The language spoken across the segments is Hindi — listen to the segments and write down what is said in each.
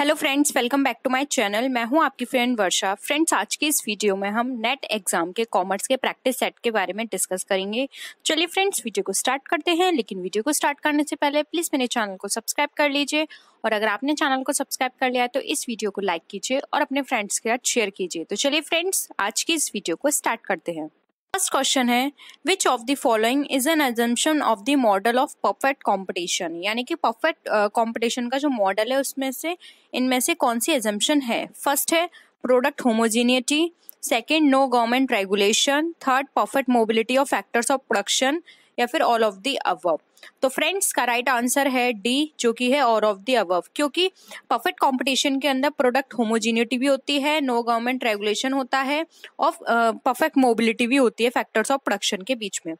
hello friends welcome back to my channel मैं हूं आपकी फ्रेंड वर्षा फ्रेंड्स आज के इस वीडियो में हम नेट एग्जाम के कॉमर्स के प्रैक्टिस सेट के बारे में डिस्कस करेंगे चलिए फ्रेंड्स वीडियो को स्टार्ट करते हैं लेकिन वीडियो को स्टार्ट करने से पहले प्लीज़ मेरे चैनल को सब्सक्राइब कर लीजिए और अगर आपने चैनल को सब्सक्राइब कर लिया है तो इस वीडियो को लाइक कीजिए और अपने फ्रेंड्स के साथ शेयर कीजिए तो चलिए फ्रेंड्स आज की इस वीडियो को स्टार्ट करते हैं फर्स्ट क्वेश्चन है which of the following is an assumption of the model of perfect competition यानी कि परफेक्ट कॉम्पिटिशन का जो मॉडल है उसमें से इनमें से कौन सी एजम्पन है फर्स्ट है product homogeneity second no government regulation third perfect mobility of factors of production या फिर ऑल ऑफ दी अवव तो फ्रेंड्स का राइट आंसर है डी जो कि है ऑल ऑफ दी अवव क्योंकि परफेक्ट कंपटीशन के अंदर प्रोडक्ट होमोजीनिटी भी होती है नो गवर्नमेंट रेगुलेशन होता है और परफेक्ट मोबिलिटी भी होती है फैक्टर्स ऑफ प्रोडक्शन के बीच में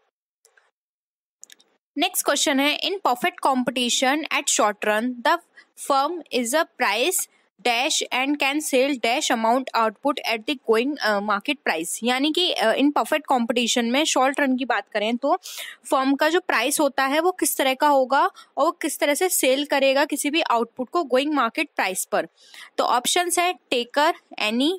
नेक्स्ट क्वेश्चन है in perfect competition at short run the firm is a price dash and can sell dash amount output at the going market price यानी कि इन परफेक्ट कंपटीशन में शॉर्ट रन की बात करें तो फर्म का जो प्राइस होता है वो किस तरह का होगा और वो किस तरह से सेल करेगा किसी भी आउटपुट को गोइंग मार्केट प्राइस पर तो ऑप्शंस है taker any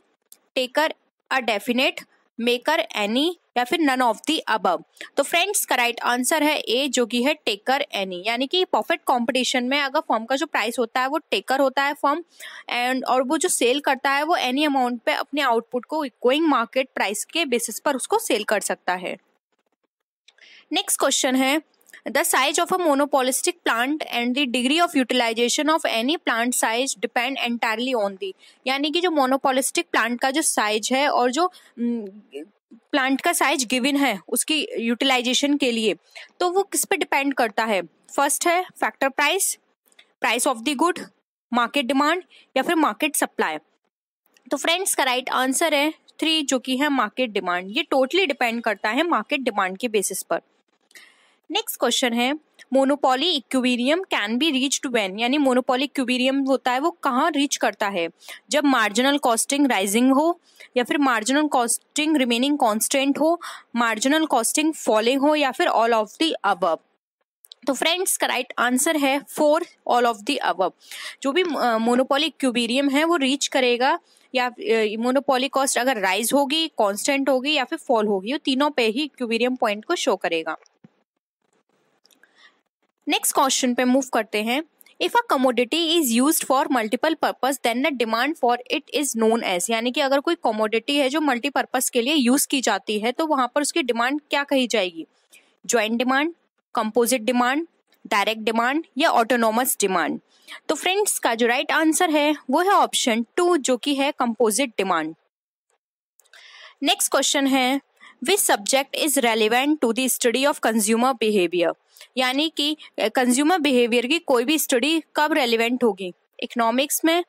taker a definite maker any या फिर नन ऑफ दी अबव तो फ्रेंड्स का राइट आंसर है ए जो कि है टेकर एनी यानी कि परफेक्ट कंपटीशन में अगर फॉर्म का जो प्राइस होता है वो टेकर होता है फॉर्म एंड और वो जो सेल करता है वो एनी अमाउंट पे अपने आउटपुट को गोइंग मार्केट प्राइस के बेसिस पर उसको सेल कर सकता है नेक्स्ट क्वेश्चन है the size of a monopolistic plant and the degree of utilization of any plant size depend entirely on the यानी कि जो मोनोपोलिस्टिक प्लांट का जो साइज है और जो प्लांट का साइज गिविन है उसकी यूटिलाइजेशन के लिए तो वो किस पे डिपेंड करता है फर्स्ट है factor price price of the good market demand या फिर मार्केट सप्लाई तो फ्रेंड्स का राइट आंसर है थ्री जो कि है मार्केट डिमांड ये टोटली डिपेंड करता है मार्केट डिमांड के बेसिस पर नेक्स्ट क्वेश्चन है monopoly equilibrium can be reached when यानी मोनोपोली इक्वेरियम होता है वो कहाँ रीच करता है जब मार्जिनल कॉस्टिंग राइजिंग हो या फिर मार्जिनल कॉस्टिंग रिमेनिंग कॉन्स्टेंट हो मार्जिनल कॉस्टिंग फॉलिंग हो या फिर ऑल ऑफ दी अबब तो फ्रेंड्स का राइट आंसर है फोर ऑल ऑफ दी अब जो भी मोनोपोली इक्वेरियम है वो रीच करेगा या मोनोपोली कॉस्ट अगर राइज होगी कॉन्स्टेंट होगी या फिर फॉल होगी वो तीनों पे ही इक्वेरियम पॉइंट को शो करेगा नेक्स्ट क्वेश्चन पे मूव करते हैं if a commodity is use for multiple purpose then the demand for it is known as यानी कि अगर कोई कमोडिटी है जो मल्टीपर्पज के लिए यूज की जाती है तो वहां पर उसकी डिमांड क्या कही जाएगी joint demand composite demand direct demand या ऑटोनोमस डिमांड तो फ्रेंड्स का जो राइट right आंसर है वो है ऑप्शन टू जो कि है कंपोजिट डिमांड नेक्स्ट क्वेश्चन है which subject is relevant to the study of consumer behaviour यानी कि कंज्यूमर बिहेवियर की कोई भी स्टडी कब रेलिवेंट होगी इकोनॉमिक्स में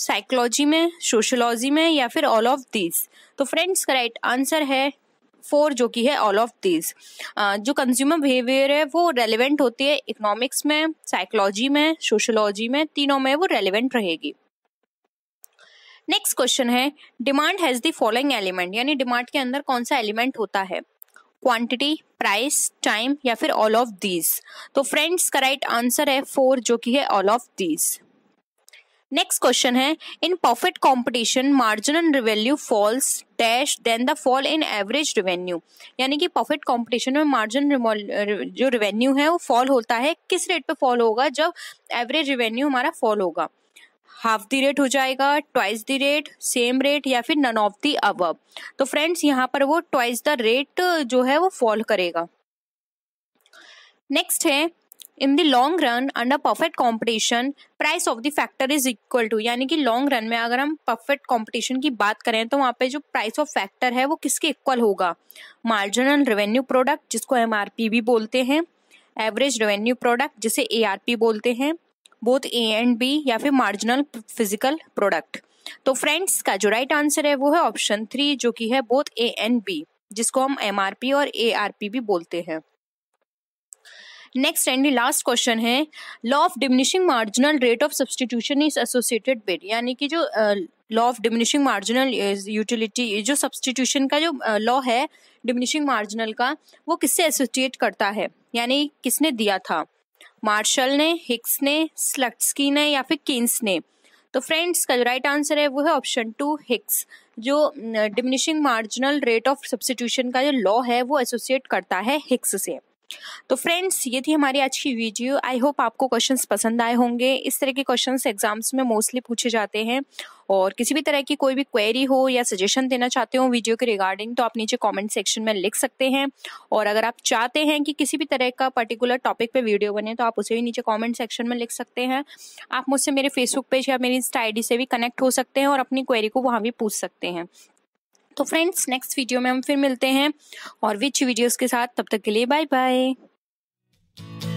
साइकोलॉजी में सोशोलॉजी में या फिर ऑल ऑफ दीज तो फ्रेंड्स का राइट आंसर है फोर जो कि है ऑल ऑफ दीज जो कंज्यूमर बिहेवियर है वो रेलिवेंट होती है इकोनॉमिक्स में साइकोलॉजी में सोशोलॉजी में तीनों में वो रेलिवेंट रहेगी नेक्स्ट क्वेश्चन है demand has the following element यानी डिमांड के अंदर कौन सा एलिमेंट होता है क्वांटिटी प्राइस टाइम या फिर ऑल ऑफ दीज तो फ्रेंड्स का राइट आंसर है फोर जो कि है all of these next question है in perfect competition margin revenue falls dash than the fall in average revenue यानी कि परफेक्ट कंपटीशन में मार्जिन जो रिवेन्यू है वो फॉल होता है किस रेट पे फॉल होगा जब एवरेज रिवेन्यू हमारा फॉल होगा हाफ दी रेट हो जाएगा twice the rate same rate या फिर नन ऑफ दी अवब तो फ्रेंड्स यहाँ पर वो ट्वाइस द रेट जो है वो फॉल करेगा नेक्स्ट है in the long run under perfect competition price of the factor is equal to यानी कि लॉन्ग रन में अगर हम परफेक्ट कॉम्पिटिशन की बात करें तो वहाँ पे जो प्राइस ऑफ फैक्टर है वो किसके इक्वल होगा मार्जिनल रेवेन्यू प्रोडक्ट जिसको एम भी बोलते हैं एवरेज रेवेन्यू प्रोडक्ट जिसे ए बोलते हैं बोथ ए एंड बी या फिर मार्जिनल फिजिकल प्रोडक्ट तो फ्रेंड्स का जो राइट right आंसर है वो है ऑप्शन थ्री जो कि है बोथ ए एंड बी जिसको हम एम और ए भी बोलते हैं नेक्स्ट एंड लास्ट क्वेश्चन है law of diminishing marginal rate of substitution is associated with यानी कि जो law of diminishing marginal utility जो सब्सटीट्यूशन का जो लॉ uh, है डिमिनिशिंग मार्जिनल का वो किससे एसोसिएट करता है यानी किसने दिया था मार्शल ने हिक्स ने स्लट्सकी ने या फिर किन्स ने तो फ्रेंड्स का जो राइट आंसर है वो है ऑप्शन टू हिक्स जो diminishing marginal rate of substitution का जो लॉ है वो एसोसिएट करता है हिक्स से तो फ्रेंड्स ये थी हमारी आज की वीडियो आई होप आपको क्वेश्चंस पसंद आए होंगे इस तरह के क्वेश्चंस एग्जाम्स में मोस्टली पूछे जाते हैं और किसी भी तरह की कोई भी क्वेरी हो या सजेशन देना चाहते हो वीडियो के रिगार्डिंग तो आप नीचे कमेंट सेक्शन में लिख सकते हैं और अगर आप चाहते हैं कि किसी भी तरह का पर्टिकुलर टॉपिक पे वीडियो बने तो आप उसे भी नीचे कमेंट सेक्शन में लिख सकते हैं आप मुझसे मेरे फेसबुक पेज या मेरी इंस्टा आई से भी कनेक्ट हो सकते हैं और अपनी क्वेरी को वहाँ भी पूछ सकते हैं तो फ्रेंड्स नेक्स्ट वीडियो में हम फिर मिलते हैं और विच वीडियोस के साथ तब तक के लिए बाय बाय